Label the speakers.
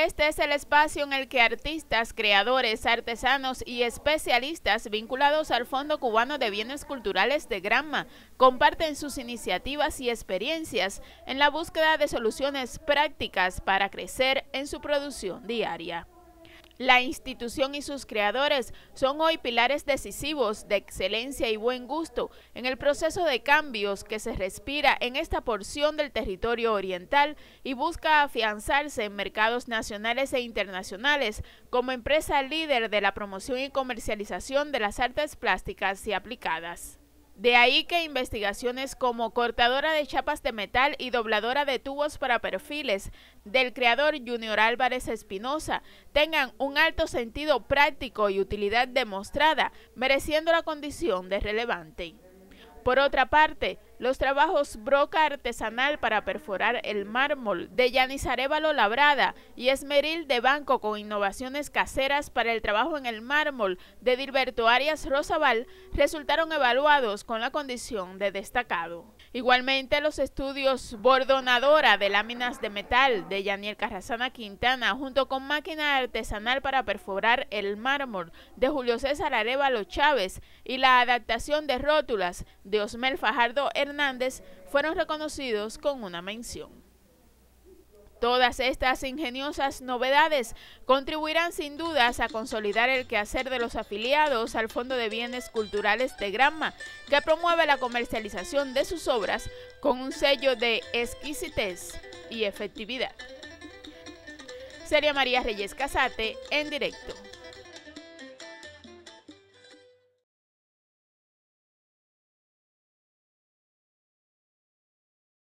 Speaker 1: Este es el espacio en el que artistas, creadores, artesanos y especialistas vinculados al Fondo Cubano de Bienes Culturales de Granma comparten sus iniciativas y experiencias en la búsqueda de soluciones prácticas para crecer en su producción diaria. La institución y sus creadores son hoy pilares decisivos de excelencia y buen gusto en el proceso de cambios que se respira en esta porción del territorio oriental y busca afianzarse en mercados nacionales e internacionales como empresa líder de la promoción y comercialización de las artes plásticas y aplicadas. De ahí que investigaciones como cortadora de chapas de metal y dobladora de tubos para perfiles del creador Junior Álvarez Espinosa tengan un alto sentido práctico y utilidad demostrada, mereciendo la condición de relevante. Por otra parte, los trabajos broca artesanal para perforar el mármol de Yanis Arevalo Labrada y esmeril de banco con innovaciones caseras para el trabajo en el mármol de Dilberto Arias Rosabal resultaron evaluados con la condición de destacado. Igualmente los estudios bordonadora de láminas de metal de Yaniel Carrasana Quintana junto con máquina artesanal para perforar el mármol de Julio César Arevalo Chávez y la adaptación de rótulas de Osmel Fajardo fueron reconocidos con una mención. Todas estas ingeniosas novedades contribuirán sin dudas a consolidar el quehacer de los afiliados al Fondo de Bienes Culturales de Granma, que promueve la comercialización de sus obras con un sello de exquisitez y efectividad. Sería María Reyes Casate en directo.